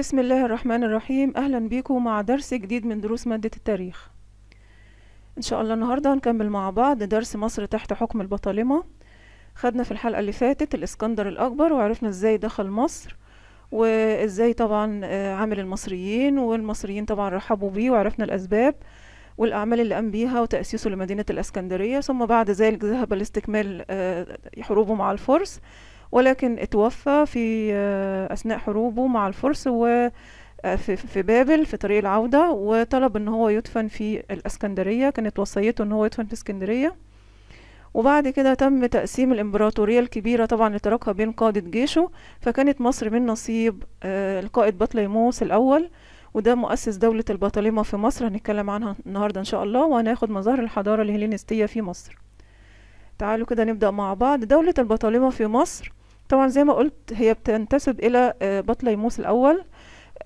بسم الله الرحمن الرحيم أهلا بيكم مع درس جديد من دروس مادة التاريخ إن شاء الله النهاردة هنكمل مع بعض درس مصر تحت حكم البطالمة خدنا في الحلقة اللي فاتت الإسكندر الأكبر وعرفنا إزاي دخل مصر وإزاي طبعا آه، عامل المصريين والمصريين طبعا رحبوا بيه وعرفنا الأسباب والأعمال اللي قام بيها وتأسيسه لمدينة الإسكندرية ثم بعد ذلك ذهب لاستكمال آه، حروبه مع الفرس ولكن اتوفى في آه، أثناء حروبه مع الفرس و آه، في بابل في طريق العودة وطلب ان هو يدفن في الاسكندرية كانت وصيته ان هو يدفن في اسكندرية وبعد كده تم تقسيم الإمبراطورية الكبيرة طبعا اللي تركها بين قادة جيشه فكانت مصر من نصيب آه، القائد بطليموس الأول وده مؤسس دولة البطالمة في مصر هنتكلم عنها النهاردة إن شاء الله وهناخد مظاهر الحضارة الهيلينستية في مصر تعالوا كده نبدأ مع بعض دولة البطالمة في مصر طبعا زي ما قلت هي بتنتسب إلى آه، بطليموس الأول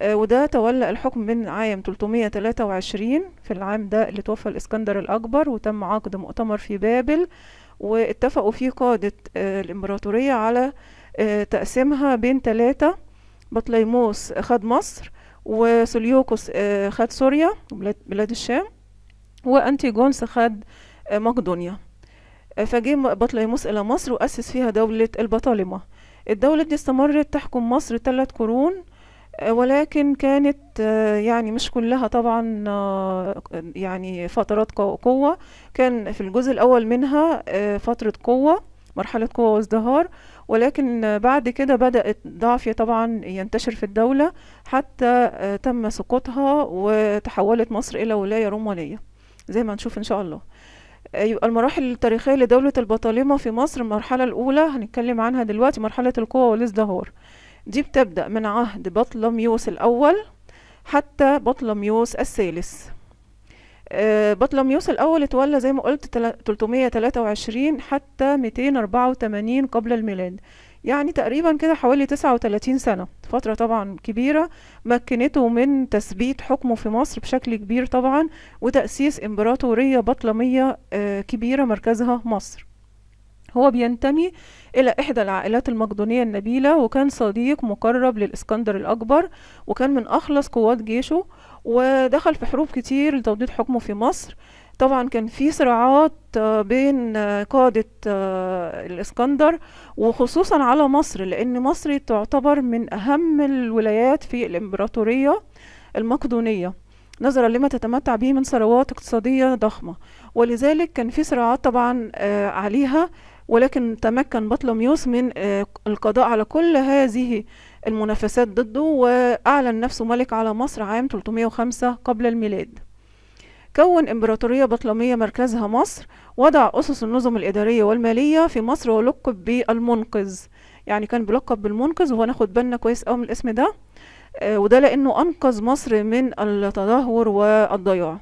آه، وده تولى الحكم من عام 323 في العام ده اللي توفى الإسكندر الأكبر وتم عقد مؤتمر في بابل واتفقوا فيه قادة آه، الإمبراطورية على تقسيمها بين ثلاثة بطليموس خد مصر وسليوكوس خد سوريا بلاد الشام وأنتيجونس خد مقدونيا فجه بطليموس إلى مصر وأسس فيها دولة البطالمة الدولة دي استمرت تحكم مصر ثلاث قرون آه، ولكن كانت آه، يعني مش كلها طبعا آه، يعني فترات قوة كان في الجزء الأول منها فترة قوة مرحلة قوة وازدهار ولكن بعد كده بدأت ضعف طبعا ينتشر في الدولة حتى تم سقوطها وتحولت مصر إلى ولاية رومانية زي ما نشوف إن شاء الله يبقى أيوة، المراحل التاريخية لدولة البطالمة في مصر المرحلة الأولى هنتكلم عنها دلوقتي مرحلة القوة والازدهار دي بتبدأ من عهد بطلميوس الأول حتى بطلميوس الثالث آه، بطلميوس الأول اتولى زي ما قلت 323 حتى 284 قبل الميلاد يعني تقريبا كده حوالي 39 سنة فترة طبعا كبيرة مكنته من تثبيت حكمه في مصر بشكل كبير طبعا وتأسيس إمبراطورية بطلمية آه، كبيرة مركزها مصر هو بينتمي إلى إحدى العائلات المقدونية النبيلة وكان صديق مقرب للإسكندر الأكبر وكان من أخلص قوات جيشه ودخل في حروب كتير لتوضيح حكمه في مصر طبعا كان في صراعات آه، بين آه، قادة آه، الإسكندر وخصوصا على مصر لأن مصر تعتبر من أهم الولايات في الإمبراطورية المقدونية نظرا لما تتمتع به من ثروات اقتصادية ضخمة ولذلك كان في صراعات طبعا عليها ولكن تمكن بطلميوس من القضاء على كل هذه المنافسات ضده وأعلن نفسه ملك على مصر عام 305 قبل الميلاد كون إمبراطورية بطلمية مركزها مصر وضع أسس النظم الإدارية والمالية في مصر ولقب بالمنقذ يعني كان بيلقب بالمنقذ وهو ناخد بالنا كويس أوي من الاسم ده آه وده لأنه أنقذ مصر من التدهور والضياع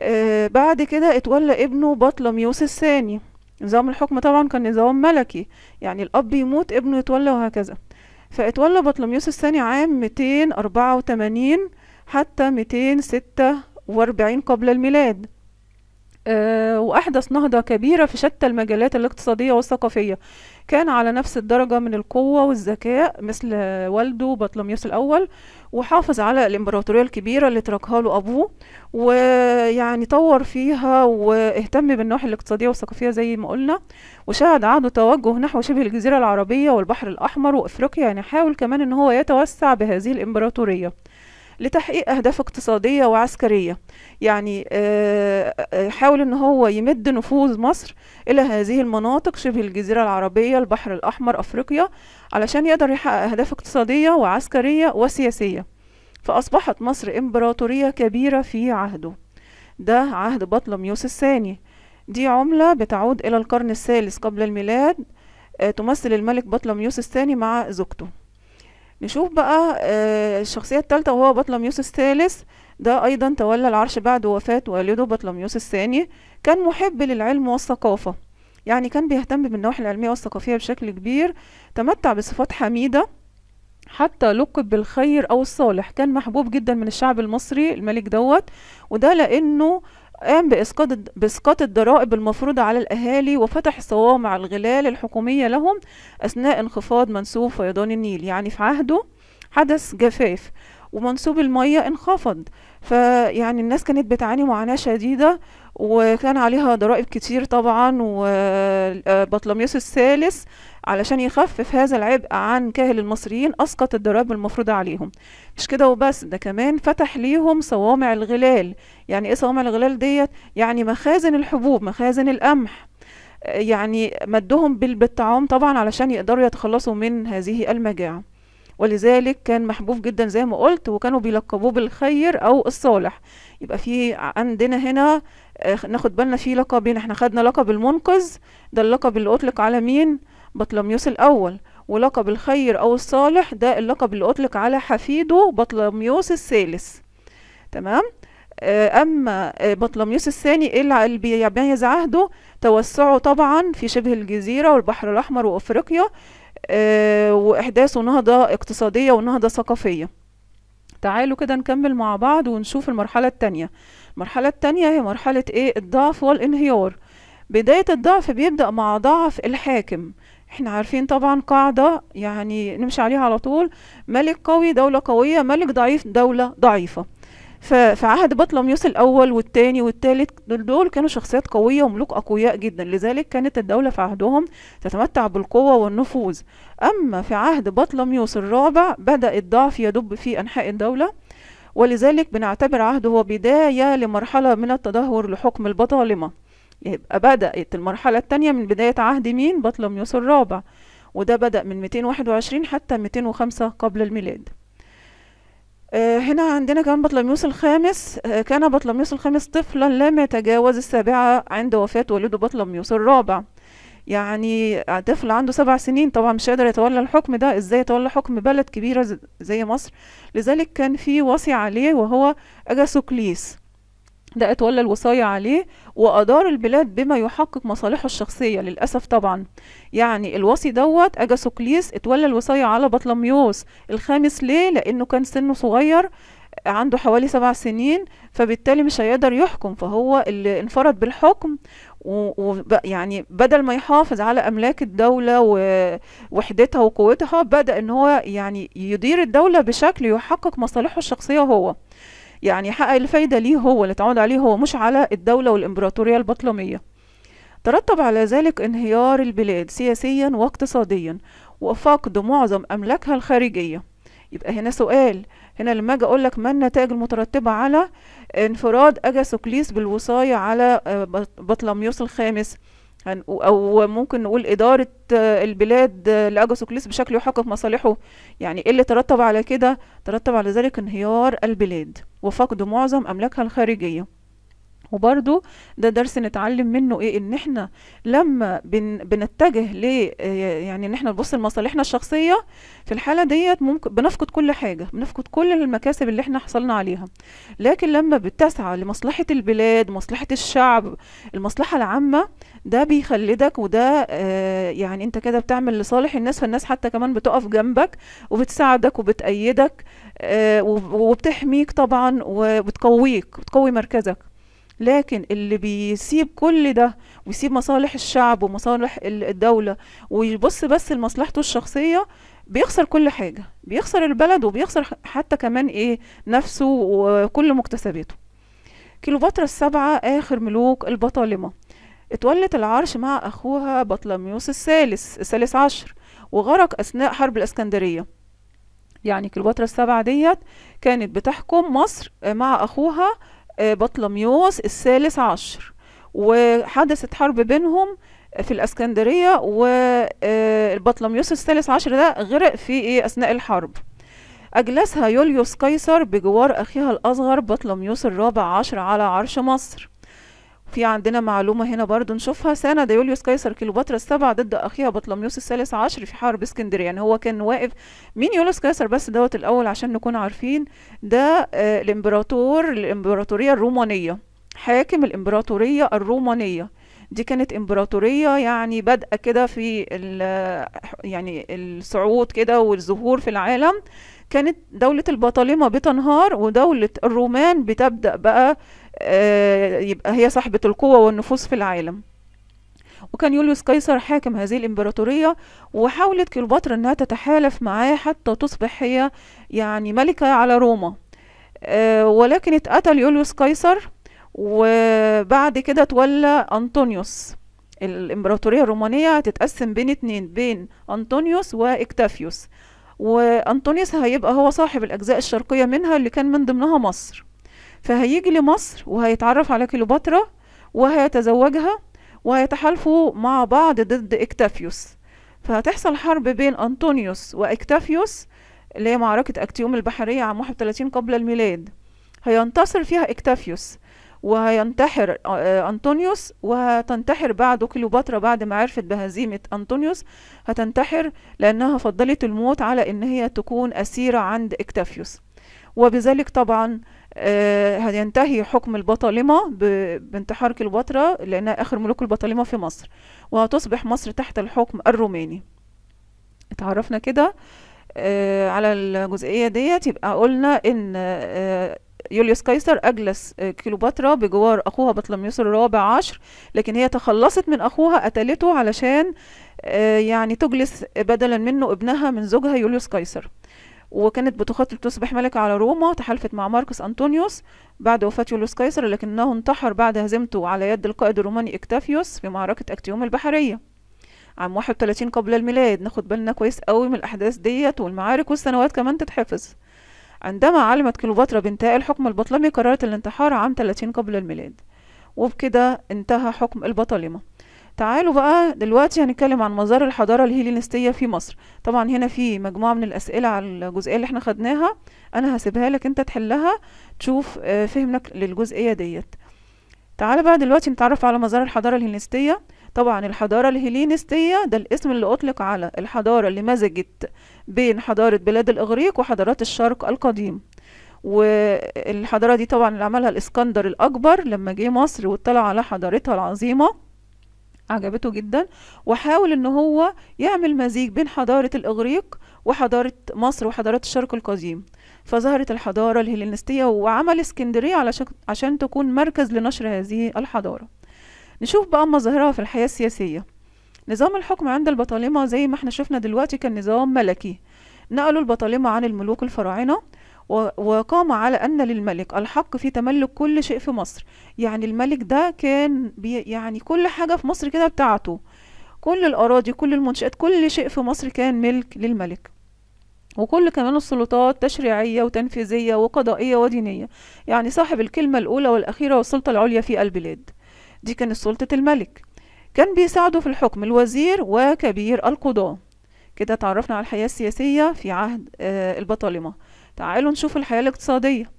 آه بعد كده اتولى ابنه بطلميوس الثاني نظام الحكم طبعا كان نظام ملكي يعني الأب يموت ابنه يتولى وهكذا فاتولى بطلميوس الثاني عام 284 حتى 206 وأربعين قبل الميلاد آه، وأحدث نهضة كبيرة في شتى المجالات الاقتصادية والثقافية كان على نفس الدرجة من القوة والذكاء مثل والده بطلميوس الأول وحافظ على الإمبراطورية الكبيرة اللي تركها له أبوه ويعني طور فيها واهتم بالنواحي الاقتصادية والثقافية زي ما قلنا وشهد عهده توجه نحو شبه الجزيرة العربية والبحر الأحمر وأفريقيا يعني حاول كمان إن هو يتوسع بهذه الإمبراطورية لتحقيق أهداف اقتصادية وعسكرية يعني آه، آه، حاول أن هو يمد نفوذ مصر إلى هذه المناطق شبه الجزيرة العربية البحر الأحمر أفريقيا علشان يقدر يحقق أهداف اقتصادية وعسكرية وسياسية فأصبحت مصر إمبراطورية كبيرة في عهده ده عهد بطلميوس الثاني دي عملة بتعود إلى القرن الثالث قبل الميلاد آه، تمثل الملك بطلميوس الثاني مع زوجته نشوف بقى آه، الشخصية الثالثة وهو بطلميوس الثالث ده أيضا تولى العرش بعد وفاة والده بطلميوس الثاني كان محب للعلم والثقافة يعني كان بيهتم بالنواحي العلمية والثقافية بشكل كبير تمتع بصفات حميدة حتى لقب بالخير أو الصالح كان محبوب جدا من الشعب المصري الملك دوت وده لأنه قام بإسقاط بإسقاط الضرائب المفروضة على الأهالي وفتح صوامع الغلال الحكومية لهم أثناء انخفاض منسوب فيضان النيل يعني في عهده حدث جفاف ومنسوب المية انخفض فيعني الناس كانت بتعاني معاناة شديدة وكان عليها ضرائب كتير طبعا وبطلميوس الثالث علشان يخفف هذا العبء عن كاهل المصريين أسقط الضرائب المفروضة عليهم مش كده وبس ده كمان فتح ليهم صوامع الغلال يعني ايه صوامع الغلال ديت يعني مخازن الحبوب مخازن القمح يعني مدهم بالطعام طبعا علشان يقدروا يتخلصوا من هذه المجاعة ولذلك كان محبوب جدا زي ما قلت وكانوا بيلقبوه بالخير او الصالح يبقى في عندنا هنا آه، ناخد بالنا في لقبين احنا خدنا لقب المنقذ ده اللقب اللي اطلق على مين بطلميوس الاول ولقب الخير او الصالح ده اللقب اللي اطلق على حفيده بطلميوس الثالث تمام آه، أما آه، بطلميوس الثاني اللي بيميز يعني عهده توسعه طبعا في شبه الجزيرة والبحر الأحمر وأفريقيا آه، وإحداثه نهضة اقتصادية ونهضة ثقافية تعالوا كده نكمل مع بعض ونشوف المرحلة التانية المرحلة التانية هي مرحلة إيه الضعف والانهيار بداية الضعف بيبدأ مع ضعف الحاكم احنا عارفين طبعا قاعدة يعني نمشي عليها على طول ملك قوي دولة قوية ملك ضعيف دولة ضعيفة ففي عهد بطلميوس الأول والثاني والثالث دول كانوا شخصيات قوية وملوك أقوياء جدا لذلك كانت الدولة في عهدهم تتمتع بالقوة والنفوذ أما في عهد بطلميوس الرابع بدأ الضعف يدب في أنحاء الدولة ولذلك بنعتبر عهده هو بداية لمرحلة من التدهور لحكم البطالمة يبقى بدأت المرحلة الثانية من بداية عهد مين بطلميوس الرابع وده بدأ من 221 حتى 205 قبل الميلاد آه، هنا عندنا كمان بطليموس الخامس آه، كان بطليموس الخامس طفلا لم يتجاوز السابعة عند وفاة والده بطليموس الرابع يعني طفل عنده سبع سنين طبعا مش قادر يتولى الحكم ده ازاي يتولى حكم بلد كبيرة زي مصر لذلك كان في وصي عليه وهو أجاسوكليس ده اتولى الوصاية عليه وأدار البلاد بما يحقق مصالحه الشخصية للأسف طبعا يعني الوصي دوت أجا سوكليس اتولى الوصاية على بطلميوس الخامس ليه لأنه كان سنه صغير عنده حوالي سبع سنين فبالتالي مش هيقدر يحكم فهو اللي انفرد بالحكم ويعني بدل ما يحافظ على املاك الدوله ووحدتها وقوتها بدا ان هو يعني يدير الدوله بشكل يحقق مصالحه الشخصيه هو يعني حقق الفايدة ليه هو اللي اتعود عليه هو مش على الدولة والإمبراطورية البطلمية ترتب على ذلك انهيار البلاد سياسيا واقتصاديا وفقد معظم أملاكها الخارجية يبقى هنا سؤال هنا لما اجي اقول لك ما النتائج المترتبه على انفراد اجا سوكليس بالوصايه على آه، بطلميوس الخامس او ممكن نقول اداره آه، البلاد آه، لاجاسوكليس بشكل يحقق مصالحه يعني ايه اللي ترتب على كده ترتب على ذلك انهيار البلاد وفقد معظم املاكها الخارجيه وبرضو ده درس نتعلم منه ايه ان احنا لما بن بنتجه ل يعني ان احنا نبص لمصالحنا الشخصيه في الحاله ديت ممكن بنفقد كل حاجه بنفقد كل المكاسب اللي احنا حصلنا عليها لكن لما بتسعى لمصلحه البلاد مصلحه الشعب المصلحه العامه ده بيخلدك وده آه يعني انت كده بتعمل لصالح الناس فالناس حتى كمان بتقف جنبك وبتساعدك وبتأيدك آه وبتحميك طبعا وبتقويك بتقوي مركزك لكن اللي بيسيب كل ده ويسيب مصالح الشعب ومصالح الدولة ويبص بس لمصلحته الشخصية بيخسر كل حاجة بيخسر البلد وبيخسر حتى كمان ايه نفسه وكل مكتسباته كيلوباترا السبعة آخر ملوك البطالمة اتولت العرش مع أخوها بطلميوس الثالث الثالث عشر وغرق أثناء حرب الإسكندرية يعني كيلوباترا السبعة ديت كانت بتحكم مصر مع أخوها آه، بطلميوس الثالث عشر وحدثت حرب بينهم في الاسكندريه والبطلميوس آه، الثالث عشر ده غرق في ايه اثناء الحرب اجلسها يوليوس قيصر بجوار اخيها الاصغر بطلميوس الرابع عشر على عرش مصر في عندنا معلومة هنا برضو نشوفها ساند يوليوس قيصر كيلوباترا السبعة ضد أخيها بطلميوس الثالث عشر في حرب اسكندرية يعني هو كان واقف مين يوليوس قيصر بس دوت الأول عشان نكون عارفين ده آه الإمبراطور الإمبراطورية الرومانية حاكم الإمبراطورية الرومانية دي كانت امبراطورية يعني بادئة كده في آه، يعني الصعود كده والظهور في العالم كانت دولة البطالمة بتنهار ودولة الرومان بتبدأ بقى آه، يبقى هي صاحبة القوة والنفوذ في العالم وكان يوليوس قيصر حاكم هذه الإمبراطورية وحاولت كليوباترا أنها تتحالف معاه حتى تصبح هي يعني ملكة على روما آه، ولكن اتقتل يوليوس قيصر وبعد كده تولى أنطونيوس الإمبراطورية الرومانية هتتقسم بين اتنين بين أنطونيوس وإكتافيوس وأنطونيوس هيبقى هو صاحب الأجزاء الشرقية منها اللي كان من ضمنها مصر فهيجي لمصر وهيتعرف على كليوباترا وهيتزوجها وهيتحالفوا مع بعض ضد اكتافيوس فهتحصل حرب بين أنطونيوس وإكتافيوس اللي هي معركة أكتيوم البحرية عام 31 قبل الميلاد هينتصر فيها إكتافيوس وهينتحر آه، أنطونيوس وهتنتحر بعده كليوباترا بعد ما عرفت بهزيمة أنطونيوس هتنتحر لأنها فضلت الموت على إن هي تكون أسيرة عند إكتافيوس وبذلك طبعا هينتهي آه، حكم البطالمة بانتحار كليوباترا لأنها آخر ملوك البطالمة في مصر وهتصبح مصر تحت الحكم الروماني اتعرفنا كده آه، على الجزئية ديت يبقى قلنا إن آه، يوليوس قيصر أجلس كليوباترا بجوار أخوها بطلميوس الرابع عشر لكن هي تخلصت من أخوها قتلته علشان يعني تجلس بدلا منه ابنها من زوجها يوليوس قيصر وكانت بتخطط تصبح ملكة على روما تحالفت مع ماركوس أنطونيوس بعد وفاة يوليوس قيصر لكنه انتحر بعد هزيمته على يد القائد الروماني إكتافيوس في معركة أكتيوم البحرية عام 31 قبل الميلاد ناخد بالنا كويس قوي من الأحداث ديت والمعارك والسنوات كمان تتحفظ عندما علمت كليوباترا بانتهاء الحكم البطلمي قررت الانتحار عام 30 قبل الميلاد وبكده انتهى حكم البطالمة تعالوا بقى دلوقتي هنتكلم عن مظاهر الحضارة الهيلينستية في مصر طبعا هنا في مجموعة من الأسئلة على الجزئية اللي احنا خدناها أنا هسيبها لك انت تحلها تشوف آه، فهمك للجزئية ديت تعال بقى دلوقتي نتعرف على مظاهر الحضارة الهيلينستية طبعا الحضارة الهيلينستية ده الاسم اللي أطلق على الحضارة اللي مزجت بين حضارة بلاد الإغريق وحضارات الشرق القديم والحضارة دي طبعا اللي عملها الإسكندر الأكبر لما جه مصر واطلع على حضارتها العظيمة عجبته جدا وحاول ان هو يعمل مزيج بين حضارة الاغريق وحضارة مصر وحضارات الشرق القديم فظهرت الحضارة الهيلينستية وعمل اسكندرية علشان عشان تكون مركز لنشر هذه الحضارة نشوف بقى مظاهرها في الحياة السياسية نظام الحكم عند البطالمة زي ما احنا شفنا دلوقتي كان نظام ملكي نقلوا البطالمة عن الملوك الفراعنة وقام على أن للملك الحق في تملك كل شيء في مصر يعني الملك ده كان بي يعني كل حاجة في مصر كده بتاعته كل الأراضي كل المنشآت كل شيء في مصر كان ملك للملك وكل كمان السلطات تشريعية وتنفيذية وقضائية ودينية يعني صاحب الكلمة الأولى والأخيرة والسلطة العليا في البلاد دي كانت سلطة الملك كان بيساعده في الحكم الوزير وكبير القضاة كده تعرفنا على الحياة السياسية في عهد آه، البطالمة تعالوا نشوف الحياة الاقتصادية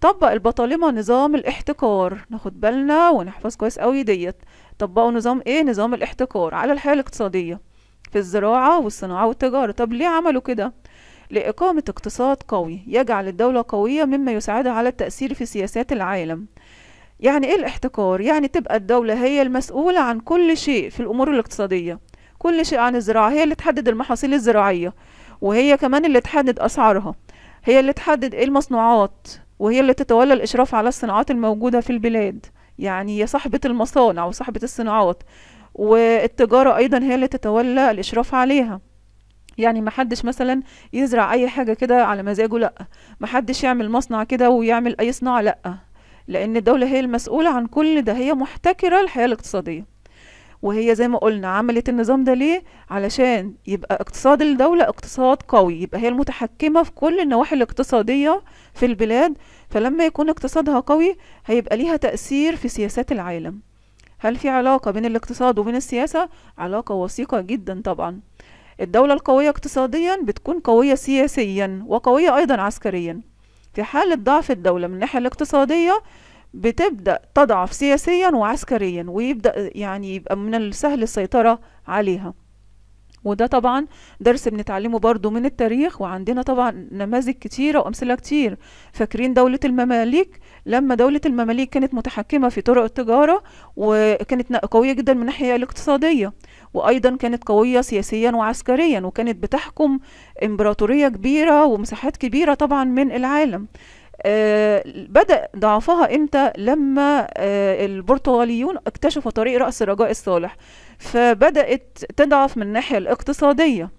طبق البطالمة نظام الاحتكار ناخد بالنا ونحفظ كويس قوي ديت طبقوا نظام ايه نظام الاحتكار على الحياة الاقتصادية في الزراعة والصناعة والتجارة طب ليه عملوا كده لإقامة اقتصاد قوي يجعل الدولة قوية مما يساعدها على التأثير في سياسات العالم يعني ايه الاحتكار يعني تبقى الدولة هي المسؤولة عن كل شيء في الأمور الاقتصادية كل شيء عن الزراعة هي اللي تحدد المحاصيل الزراعية وهي كمان اللي تحدد أسعارها هي اللي تحدد ايه المصنوعات وهي اللي تتولى الاشراف على الصناعات الموجوده في البلاد يعني هي صاحبه المصانع وصاحبه الصناعات والتجاره ايضا هي اللي تتولى الاشراف عليها يعني ما حدش مثلا يزرع اي حاجه كده على مزاجه لا ما حدش يعمل مصنع كده ويعمل اي صناعه لا لان الدوله هي المسؤوله عن كل ده هي محتكره الحياه الاقتصاديه وهي زي ما قلنا عملت النظام ده ليه علشان يبقى اقتصاد الدولة اقتصاد قوي يبقى هي المتحكمة في كل النواحي الاقتصادية في البلاد فلما يكون اقتصادها قوي هيبقى ليها تأثير في سياسات العالم هل في علاقة بين الاقتصاد وبين السياسة؟ علاقة وثيقة جدا طبعا الدولة القوية اقتصاديا بتكون قوية سياسيا وقوية أيضا عسكريا في حالة ضعف الدولة من الناحية الاقتصادية بتبدأ تضعف سياسيا وعسكريا ويبدأ يعني يبقى من السهل السيطرة عليها وده طبعا درس بنتعلمه برضو من التاريخ وعندنا طبعا نماذج كتيرة وأمثلة كتير فاكرين دولة المماليك لما دولة المماليك كانت متحكمة في طرق التجارة وكانت قوية جدا من الناحية الاقتصادية وأيضا كانت قوية سياسيا وعسكريا وكانت بتحكم إمبراطورية كبيرة ومساحات كبيرة طبعا من العالم آه، بدأ ضعفها امتى لما آه، البرتغاليون اكتشفوا طريق رأس الرجاء الصالح فبدأت تضعف من الناحية الاقتصادية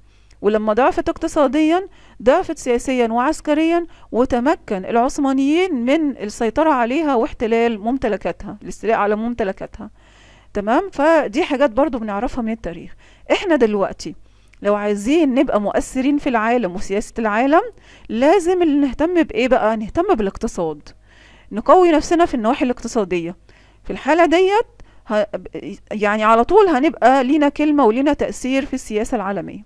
ولما ضعفت اقتصاديا ضعفت سياسيا وعسكريا وتمكن العثمانيين من السيطرة عليها واحتلال ممتلكاتها الاستيلاء على ممتلكاتها تمام فدي حاجات برضو بنعرفها من التاريخ احنا دلوقتي لو عايزين نبقى مؤثرين في العالم وسياسة العالم لازم نهتم بإيه بقى نهتم بالاقتصاد نقوي نفسنا في النواحي الاقتصادية في الحالة ديت يعني على طول هنبقى لينا كلمة ولينا تأثير في السياسة العالمية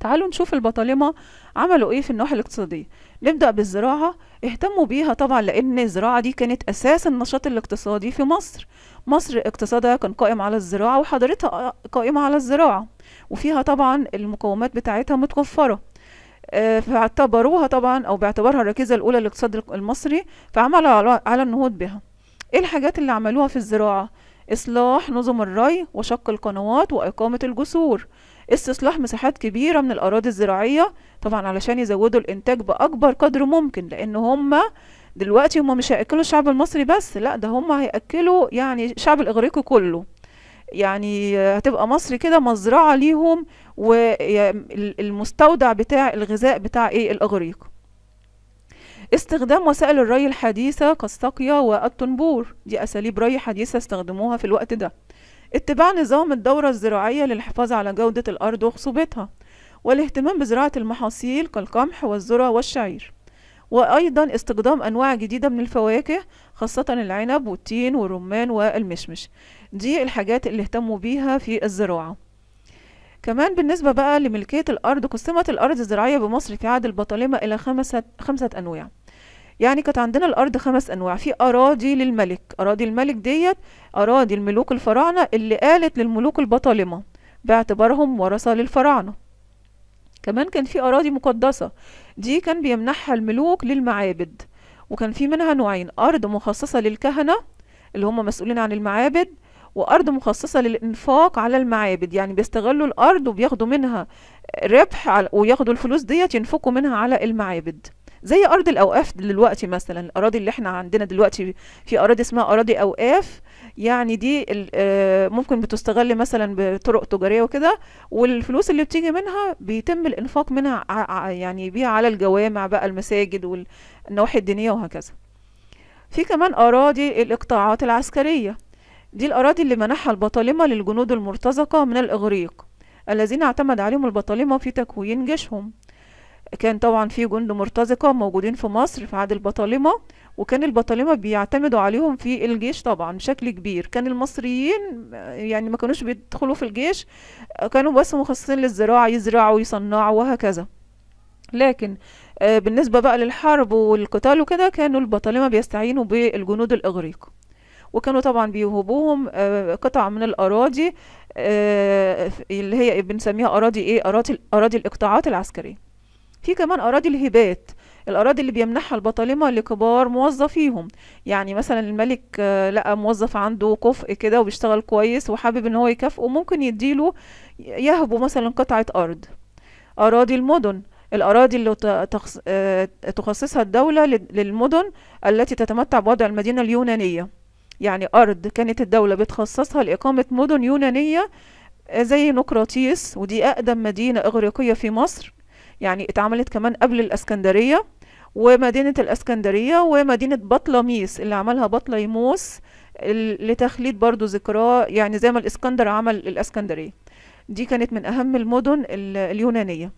تعالوا نشوف البطالمة عملوا ايه في النواحي الاقتصادية نبدأ بالزراعة اهتموا بيها طبعا لان الزراعة دي كانت اساس النشاط الاقتصادي في مصر مصر اقتصادها كان قائم على الزراعة وحضارتها قائمة على الزراعة وفيها طبعا المقومات بتاعتها متوفرة آه، فاعتبروها طبعا او باعتبارها الركيزة الاولى للاقتصاد المصري فعملوا على النهوض بها ايه الحاجات اللي عملوها في الزراعة اصلاح نظم الري وشق القنوات واقامة الجسور استصلاح مساحات كبيرة من الأراضي الزراعية طبعا علشان يزودوا الإنتاج بأكبر قدر ممكن لأن هم دلوقتي هم مش هيأكلوا الشعب المصري بس لا ده هم هيأكلوا يعني الشعب الإغريقي كله يعني هتبقى مصر كده مزرعة ليهم والمستودع بتاع الغذاء بتاع ايه الاغريق استخدام وسائل الري الحديثة كالساقية والتنبور دي أساليب ري حديثة استخدموها في الوقت ده اتباع نظام الدورة الزراعية للحفاظ على جودة الأرض وخصوبتها والاهتمام بزراعة المحاصيل كالقمح والذرة والشعير وأيضا استخدام أنواع جديدة من الفواكه خاصة العنب والتين والرمان والمشمش دي الحاجات اللي اهتموا بيها في الزراعة كمان بالنسبة بقى لملكية الأرض قسمت الأرض الزراعية بمصر في عهد البطالمة إلى خمسة, خمسة أنواع يعني كانت عندنا الأرض خمس أنواع في أراضي للملك أراضي الملك ديت أراضي الملوك الفراعنة اللي قالت للملوك البطالمة باعتبارهم ورثة للفراعنة كمان كان في أراضي مقدسة دي كان بيمنحها الملوك للمعابد وكان في منها نوعين أرض مخصصة للكهنة اللي هم مسؤولين عن المعابد وارض مخصصه للانفاق على المعابد يعني بيستغلوا الارض وبياخدوا منها ربح وياخدوا الفلوس ديت ينفقوا منها على المعابد زي ارض الاوقاف دلوقتي مثلا الاراضي اللي احنا عندنا دلوقتي في اراضي اسمها اراضي اوقاف يعني دي آه، ممكن بتستغل مثلا بطرق تجاريه وكده والفلوس اللي بتيجي منها بيتم الانفاق منها يعني بيها على الجوامع بقى المساجد والنواحي الدينيه وهكذا في كمان اراضي الاقطاعات العسكريه دي الأراضي اللي منحها البطالمة للجنود المرتزقة من الإغريق الذين اعتمد عليهم البطالمة في تكوين جيشهم كان طبعا في جند مرتزقة موجودين في مصر في عهد البطالمة وكان البطالمة بيعتمدوا عليهم في الجيش طبعا بشكل كبير كان المصريين يعني ما كانوش بيدخلوا في الجيش كانوا بس مخصصين للزراعة يزرعوا ويصنعوا وهكذا لكن آه، بالنسبة بقى للحرب والقتال وكده كانوا البطالمة بيستعينوا بالجنود الإغريق وكانوا طبعا بيوهبوهم آه، قطع من الأراضي آه، اللي هي بنسميها أراضي إيه أراضي أراضي الإقطاعات العسكرية في كمان أراضي الهبات الأراضي اللي بيمنحها البطالمة لكبار موظفيهم يعني مثلا الملك آه، لقى موظف عنده كفء كده وبيشتغل كويس وحابب ان هو يكافئه ممكن يديله يهبه مثلا قطعة أرض أراضي المدن الأراضي اللي تخصصها الدولة للمدن التي تتمتع بوضع المدينة اليونانية يعني أرض كانت الدولة بتخصصها لإقامة مدن يونانية آه، زي نقراطيس ودي أقدم مدينة إغريقية في مصر يعني اتعملت كمان قبل الأسكندرية ومدينة الأسكندرية ومدينة بطلميس اللي عملها بطليموس لتخليد برضو ذكراه يعني زي ما الإسكندر عمل الأسكندرية دي كانت من أهم المدن اليونانية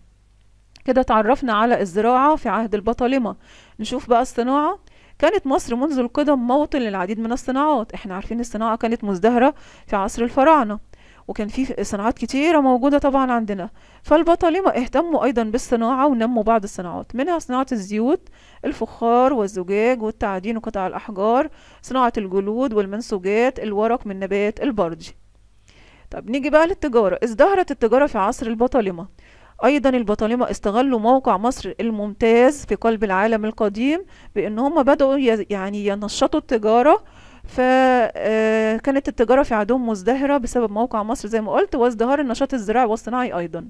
كده تعرفنا على الزراعة في عهد البطالمة نشوف بقى الصناعة كانت مصر منذ القدم موطن للعديد من الصناعات احنا عارفين الصناعة كانت مزدهرة في عصر الفراعنة وكان في صناعات كتيرة موجودة طبعا عندنا فالبطالمة اهتموا أيضا بالصناعة ونموا بعض الصناعات منها صناعة الزيوت الفخار والزجاج والتعدين وقطع الأحجار صناعة الجلود والمنسوجات الورق من نبات البرج طب نيجي بقى للتجارة ازدهرت التجارة في عصر البطالمة أيضا البطالمة استغلوا موقع مصر الممتاز في قلب العالم القديم بأن هم بدأوا يعني ينشطوا التجارة فكانت آه، التجارة في عدوم مزدهرة بسبب موقع مصر زي ما قلت وازدهار النشاط الزراعي والصناعي أيضا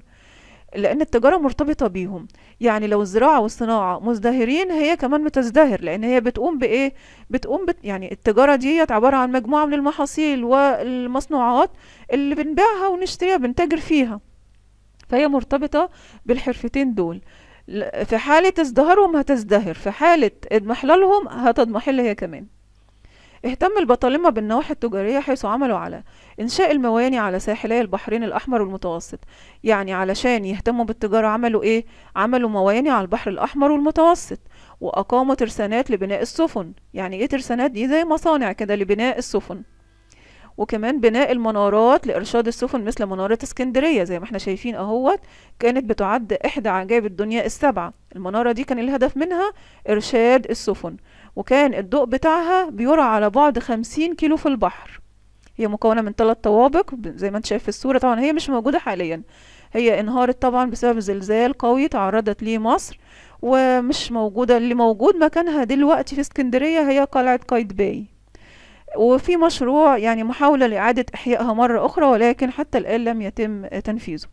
لأن التجارة مرتبطة بيهم يعني لو الزراعة والصناعة مزدهرين هي كمان بتزدهر لأن هي بتقوم بإيه بتقوم بت يعني التجارة دي عبارة عن مجموعة من المحاصيل والمصنوعات اللي بنبيعها ونشتريها بنتاجر فيها فهي مرتبطة بالحرفتين دول في حالة ازدهارهم هتزدهر في حالة اضمحلالهم هتضمحل هي كمان اهتم البطالمة بالنواحي التجارية حيث عملوا على إنشاء المواني على ساحلي البحرين الأحمر والمتوسط يعني علشان يهتموا بالتجارة عملوا إيه؟ عملوا مواني على البحر الأحمر والمتوسط وأقاموا ترسانات لبناء السفن يعني إيه ترسانات دي زي مصانع كده لبناء السفن وكمان بناء المنارات لإرشاد السفن مثل منارة اسكندرية زي ما احنا شايفين اهوت كانت بتعد إحدى عجائب الدنيا السبعة المنارة دي كان الهدف منها إرشاد السفن وكان الضوء بتاعها بيرى على بعد خمسين كيلو في البحر هي مكونة من ثلاث طوابق زي ما انت شايف في الصورة طبعا هي مش موجودة حاليا هي انهارت طبعا بسبب زلزال قوي تعرضت ليه مصر ومش موجودة اللي موجود مكانها دلوقتي في اسكندرية هي قلعة قايتباي وفي مشروع يعني محاولة لإعادة إحيائها مرة أخرى ولكن حتى الآن لم يتم تنفيذه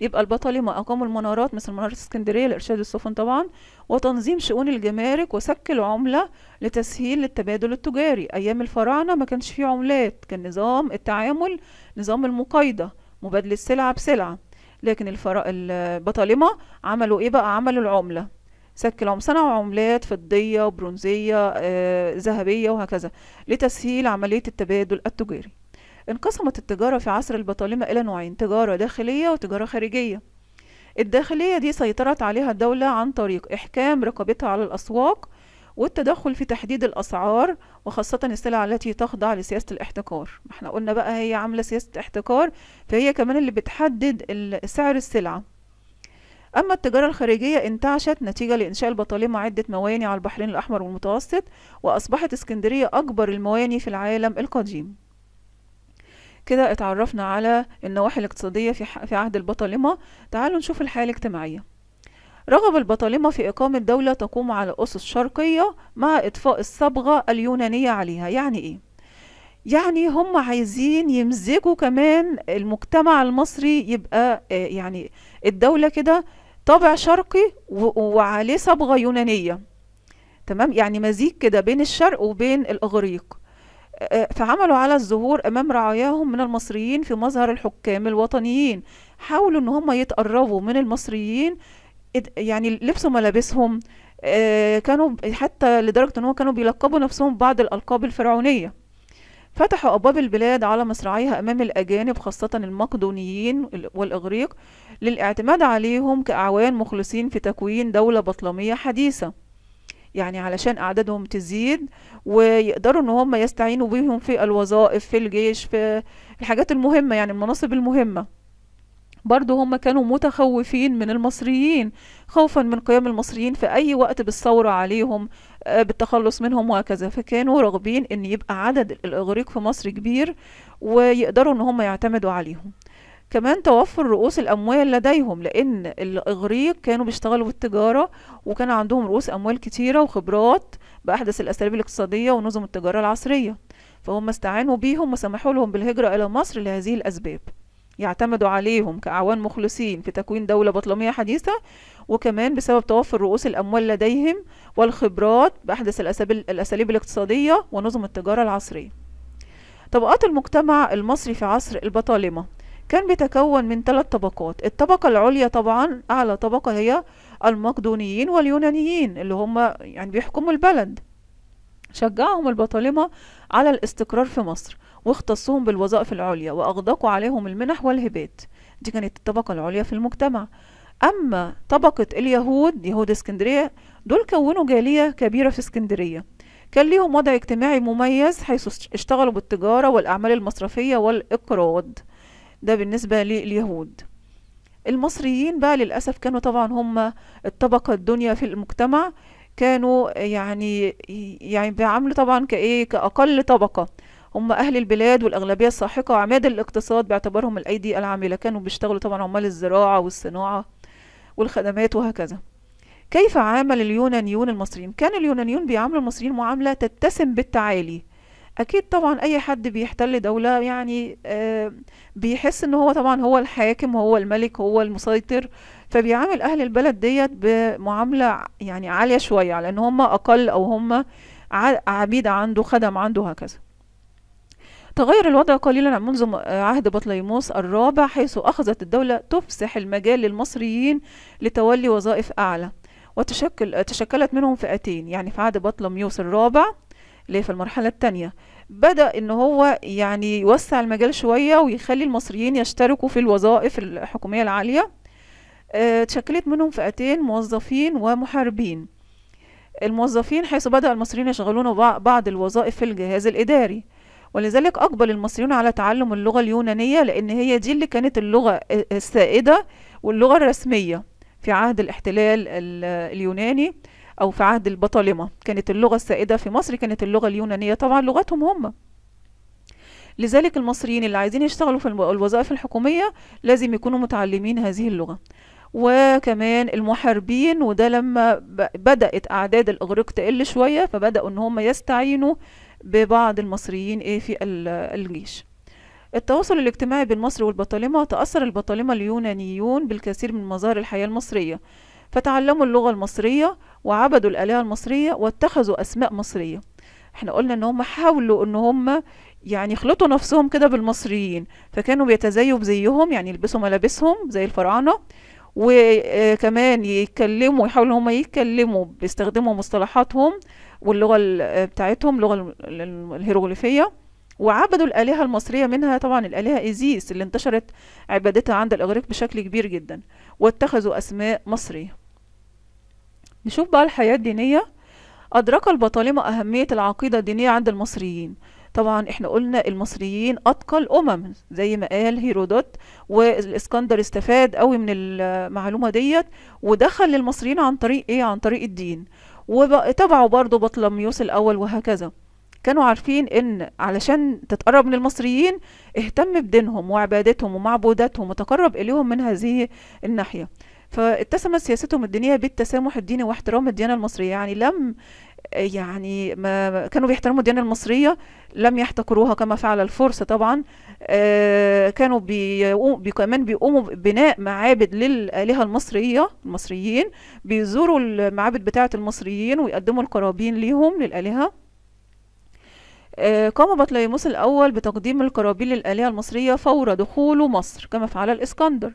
يبقى البطلي ما أقاموا المنارات مثل منارة اسكندرية لإرشاد السفن طبعا وتنظيم شؤون الجمارك وسك العملة لتسهيل التبادل التجاري أيام الفراعنة ما كانش فيه عملات كان نظام التعامل نظام المقايضة مبادلة السلعة بسلعة لكن البطالمة عملوا إيه بقى عملوا العملة شكلهم صنعوا عملات فضية وبرونزية آه، ذهبية وهكذا لتسهيل عملية التبادل التجاري انقسمت التجارة في عصر البطالمة إلى نوعين تجارة داخلية وتجارة خارجية الداخلية دي سيطرت عليها الدولة عن طريق إحكام رقابتها على الأسواق والتدخل في تحديد الأسعار وخاصة السلع التي تخضع لسياسة الاحتكار ما احنا قلنا بقى هي عاملة سياسة احتكار فهي كمان اللي بتحدد سعر السلعة أما التجارة الخارجية انتعشت نتيجة لإنشاء البطالمة عدة مواني على البحرين الأحمر والمتوسط وأصبحت اسكندرية أكبر المواني في العالم القديم كده اتعرفنا على النواحي الاقتصادية في, في عهد البطالمة تعالوا نشوف الحالة الاجتماعية رغب البطالمة في إقامة دولة تقوم على أسس شرقية مع إطفاء الصبغة اليونانية عليها يعني إيه؟ يعني هم عايزين يمزجوا كمان المجتمع المصري يبقى آه، يعني الدولة كده طابع شرقي وعليه صبغه يونانيه تمام يعني مزيج كده بين الشرق وبين الاغريق آه، آه، فعملوا على الظهور امام رعاياهم من المصريين في مظهر الحكام الوطنيين حاولوا ان هم يتقربوا من المصريين يعني لبسوا ملابسهم آه، كانوا حتى لدرجه أنهم كانوا بيلقبوا نفسهم بعض الالقاب الفرعونيه فتحوا أبواب البلاد على مصراعيها أمام الأجانب خاصة المقدونيين والإغريق للاعتماد عليهم كأعوان مخلصين في تكوين دولة بطلمية حديثة يعني علشان أعدادهم تزيد ويقدروا إن هم يستعينوا بيهم في الوظائف في الجيش في الحاجات المهمة يعني المناصب المهمة برضه هم كانوا متخوفين من المصريين خوفا من قيام المصريين في أي وقت بالثورة عليهم آه، بالتخلص منهم وهكذا فكانوا راغبين ان يبقى عدد الاغريق في مصر كبير ويقدروا ان هم يعتمدوا عليهم كمان توفر رؤوس الاموال لديهم لان الاغريق كانوا بيشتغلوا بالتجاره وكان عندهم رؤوس اموال كتيره وخبرات باحدث الاساليب الاقتصاديه ونظم التجاره العصريه فهم استعانوا بيهم وسمحوا لهم بالهجره الى مصر لهذه الاسباب يعتمدوا عليهم كأعوان مخلصين في تكوين دولة بطلمية حديثة وكمان بسبب توفر رؤوس الأموال لديهم والخبرات بأحدث الأساليب الاقتصادية ونظم التجارة العصرية طبقات المجتمع المصري في عصر البطالمة كان بيتكون من ثلاث طبقات الطبقة العليا طبعا أعلى طبقة هي المقدونيين واليونانيين اللي هم يعني بيحكموا البلد شجعهم البطالمة على الاستقرار في مصر واختصهم بالوظائف العليا وأغدقوا عليهم المنح والهبات دي كانت الطبقة العليا في المجتمع أما طبقة اليهود يهود اسكندرية دول كونوا جالية كبيرة في اسكندرية كان ليهم وضع اجتماعي مميز حيث اشتغلوا بالتجارة والأعمال المصرفية والإقراض ده بالنسبة لليهود المصريين بقى للأسف كانوا طبعا هم الطبقة الدنيا في المجتمع كانوا يعني يعني بيعاملوا طبعا كايه كاقل طبقه هم اهل البلاد والاغلبيه الساحقه وعماد الاقتصاد باعتبارهم الايدي العامله كانوا بيشتغلوا طبعا عمال الزراعه والصناعه والخدمات وهكذا كيف عامل اليونانيون المصريين كان اليونانيون بيعاملوا المصريين معاملة تتسم بالتعالي أكيد طبعا أي حد بيحتل دولة يعني آه، بيحس إن هو طبعا هو الحاكم هو الملك هو المسيطر فبيعامل أهل البلد ديت بمعاملة يعني عالية شوية على إن هم أقل أو هم عبيد عنده خدم عنده هكذا تغير الوضع قليلا منذ عهد بطليموس الرابع حيث أخذت الدولة تفسح المجال للمصريين لتولي وظائف أعلى وتشكل تشكلت منهم فئتين يعني في عهد بطليموس الرابع اللي في المرحلة الثانية بدأ إن هو يعني يوسع المجال شوية ويخلي المصريين يشتركوا في الوظائف الحكومية العالية آه، تشكلت منهم فئتين موظفين ومحاربين الموظفين حيث بدأ المصريين يشغلون بعض الوظائف في الجهاز الإداري ولذلك أقبل المصريون على تعلم اللغة اليونانية لأن هي دي اللي كانت اللغة السائدة واللغة الرسمية في عهد الاحتلال اليوناني أو في عهد البطالمة كانت اللغة السائدة في مصر كانت اللغة اليونانية طبعا لغتهم هم لذلك المصريين اللي عايزين يشتغلوا في الوظائف الحكومية لازم يكونوا متعلمين هذه اللغة وكمان المحاربين وده لما بدأت أعداد الإغريق تقل شوية فبدأوا إن هم يستعينوا ببعض المصريين ايه في الجيش التواصل الاجتماعي بين مصر والبطالمة تأثر البطالمة اليونانيون بالكثير من مظاهر الحياة المصرية فتعلموا اللغة المصرية وعبدوا الآلهة المصرية واتخذوا أسماء مصرية احنا قلنا ان هم حاولوا ان هم يعني يخلطوا نفسهم كده بالمصريين فكانوا بيتزيوا زيهم يعني يلبسوا ملابسهم زي الفراعنة وكمان آه، يتكلموا يحاولوا هم يتكلموا بيستخدموا مصطلحاتهم واللغة بتاعتهم لغة الهيروغليفية وعبدوا الآلهة المصرية منها طبعا الآلهة إيزيس اللي انتشرت عبادتها عند الإغريق بشكل كبير جدا واتخذوا أسماء مصرية نشوف بقى الحياة الدينية أدرك البطالمة أهمية العقيدة الدينية عند المصريين طبعا احنا قلنا المصريين أتقى الأمم زي ما قال هيرودوت والإسكندر استفاد قوي من المعلومة ديت ودخل للمصريين عن طريق ايه عن طريق الدين وتبعه برضه بطلميوس الأول وهكذا كانوا عارفين ان علشان تتقرب من المصريين اهتم بدينهم وعبادتهم ومعبوداتهم وتقرب اليهم من هذه الناحيه فاتسمت سياستهم الدينيه بالتسامح الديني واحترام الديانه المصريه يعني لم يعني ما كانوا بيحترموا الديانه المصريه لم يحتقروها كما فعل الفرس طبعا آه، كانوا بيقوم كمان بيقوموا ببناء معابد للآلهة المصرية المصريين بيزوروا المعابد بتاعة المصريين ويقدموا القرابين ليهم للآلهة آه، قام بطليموس الأول بتقديم القرابين للآلهة المصرية فور دخوله مصر كما فعل الإسكندر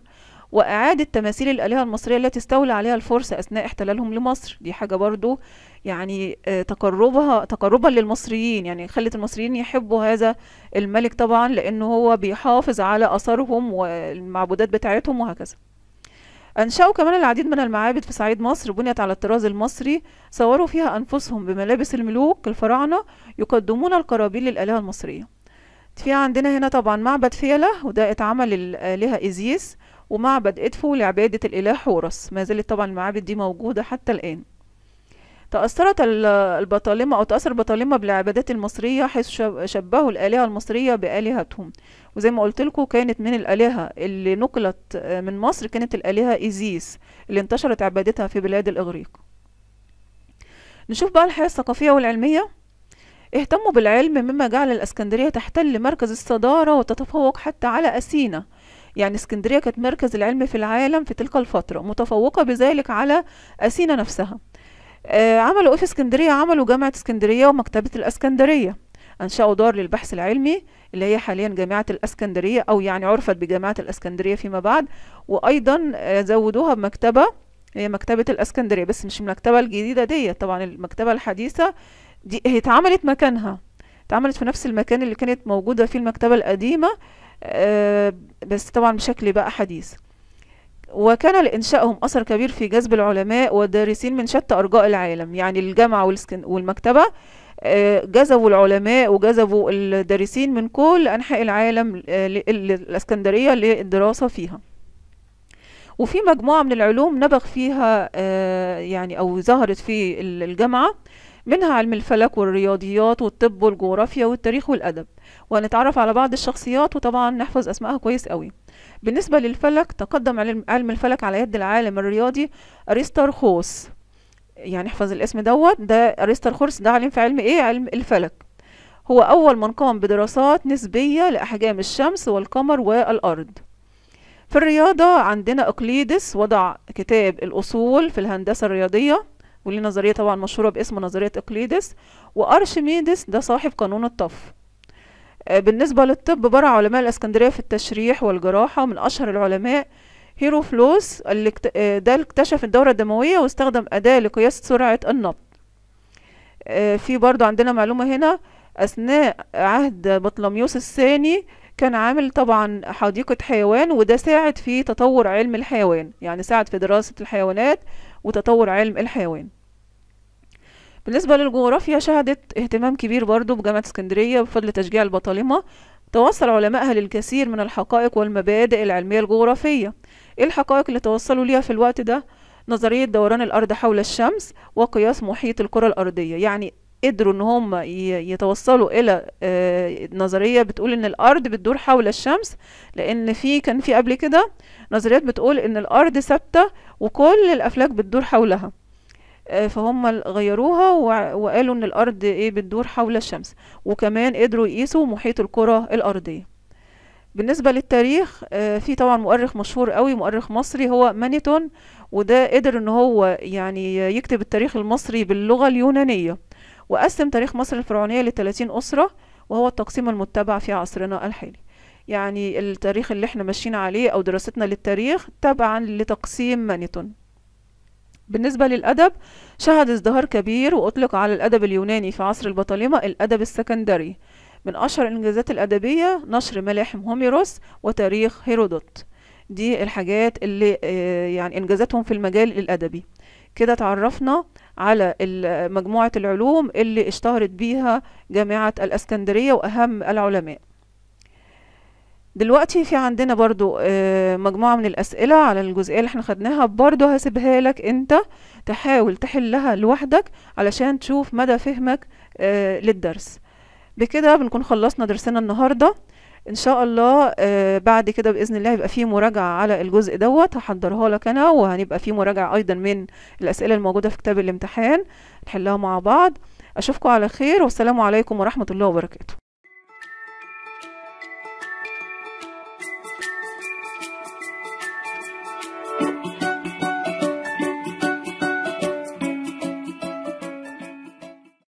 وإعادة تماثيل الآلهة المصرية التي استولى عليها الفرس أثناء احتلالهم لمصر دي حاجة برضو يعني آه، تقربها تقربا للمصريين يعني خلت المصريين يحبوا هذا الملك طبعا لأنه هو بيحافظ على أثارهم والمعبودات بتاعتهم وهكذا أنشأوا كمان العديد من المعابد في صعيد مصر بنيت على الطراز المصري صوروا فيها أنفسهم بملابس الملوك الفراعنة يقدمون القرابين للآلهة المصرية في عندنا هنا طبعا معبد فيلة وده اتعمل الآلهة إيزيس ومعبد إدفو لعبادة الإله حورس ما زالت طبعا المعابد دي موجودة حتى الآن تأثرت البطالمة أو تأثر البطالمة بالعبادات المصرية حيث شبهوا الآلهة المصرية بآلهتهم وزي ما قلت لكم كانت من الآلهة اللي نقلت آه، من مصر كانت الآلهة إيزيس اللي انتشرت عبادتها في بلاد الإغريق نشوف بقى الحياة الثقافية والعلمية اهتموا بالعلم مما جعل الأسكندرية تحتل مركز الصدارة وتتفوق حتى على أثينا يعني اسكندرية كانت مركز العلم في العالم في تلك الفترة متفوقة بذلك على أثينا نفسها آه، عملوا ايه في اسكندرية عملوا جامعة اسكندرية ومكتبة الاسكندرية أنشأوا دار للبحث العلمي اللي هي حاليا جامعة الاسكندرية أو يعني عرفت بجامعة الاسكندرية فيما بعد وأيضا آه، زودوها بمكتبة هي مكتبة الاسكندرية بس مش المكتبة الجديدة دي طبعا المكتبة الحديثة دي هي اتعملت مكانها اتعملت في نفس المكان اللي كانت موجودة فيه المكتبة القديمة آه، بس طبعا بشكل بقى حديث وكان لإنشائهم أثر كبير في جذب العلماء والدارسين من شتى أرجاء العالم يعني الجامعة والمكتبة آه، جذبوا العلماء وجذبوا الدارسين من كل أنحاء العالم آه، الإسكندرية للدراسة فيها وفي مجموعة من العلوم نبغ فيها يعني أو ظهرت في الجامعة منها علم الفلك والرياضيات والطب والجغرافيا والتاريخ والأدب وهنتعرف على بعض الشخصيات وطبعا نحفظ أسمائها كويس قوي بالنسبة للفلك تقدم علم الفلك على يد العالم الرياضي أريسترخوس يعني احفظ الاسم دوت ده أريسترخوس ده عالم في علم ايه علم الفلك هو أول من قام بدراسات نسبية لأحجام الشمس والقمر والأرض في الرياضة عندنا أقليدس وضع كتاب الأصول في الهندسة الرياضية وليه نظرية طبعا مشهورة باسم نظرية إقليدس وأرشميدس ده صاحب قانون الطف آه، بالنسبة للطب برع علماء الإسكندرية في التشريح والجراحة من أشهر العلماء هيروفلوس اللي آه، ده اكتشف الدورة الدموية واستخدم أداة لقياس سرعة النبض آه، في برضو عندنا معلومة هنا أثناء عهد بطلميوس الثاني كان عامل طبعا حديقة حيوان وده ساعد في تطور علم الحيوان يعني ساعد في دراسة الحيوانات وتطور علم الحيوان بالنسبة للجغرافيا شهدت اهتمام كبير برضو بجامعة اسكندرية بفضل تشجيع البطالمة توصل علمائها للكثير من الحقائق والمبادئ العلمية الجغرافية ايه الحقائق اللي توصلوا ليها في الوقت ده نظرية دوران الأرض حول الشمس وقياس محيط الكرة الأرضية يعني قدروا ان هم يتوصلوا الى آه، نظريه بتقول ان الارض بتدور حول الشمس لان في كان في قبل كده نظريات بتقول ان الارض ثابته وكل الافلاك بتدور حولها آه، فهم غيروها وقالوا ان الارض ايه بتدور حول الشمس وكمان قدروا يقيسوا محيط الكره الارضيه بالنسبه للتاريخ آه، في طبعا مؤرخ مشهور قوي مؤرخ مصري هو مانيتون وده قدر ان هو يعني يكتب التاريخ المصري باللغه اليونانيه وقسم تاريخ مصر الفرعونيه ل 30 اسره وهو التقسيم المتبع في عصرنا الحالي يعني التاريخ اللي احنا ماشيين عليه او دراستنا للتاريخ تبعا لتقسيم مانيتون بالنسبة للأدب شهد ازدهار كبير وأطلق على الأدب اليوناني في عصر البطالمة الأدب السكندري من أشهر الإنجازات الأدبية نشر ملاحم هوميروس وتاريخ هيرودوت دي الحاجات اللي آه، يعني إنجازاتهم في المجال الأدبي كده تعرفنا على مجموعة العلوم اللي اشتهرت بيها جامعة الأسكندرية وأهم العلماء دلوقتي في عندنا برضو آه، مجموعة من الأسئلة على الجزئية اللي احنا خدناها برضو هسيبها لك انت تحاول تحلها لوحدك علشان تشوف مدى فهمك آه، للدرس بكده بنكون خلصنا درسنا النهاردة ان شاء الله آه، بعد كده باذن الله هيبقى فيه مراجعه على الجزء دوت هحضرها لك انا وهنبقى فيه مراجعه ايضا من الاسئله الموجوده في كتاب الامتحان نحلها مع بعض اشوفكم على خير والسلام عليكم ورحمه الله وبركاته Thank you.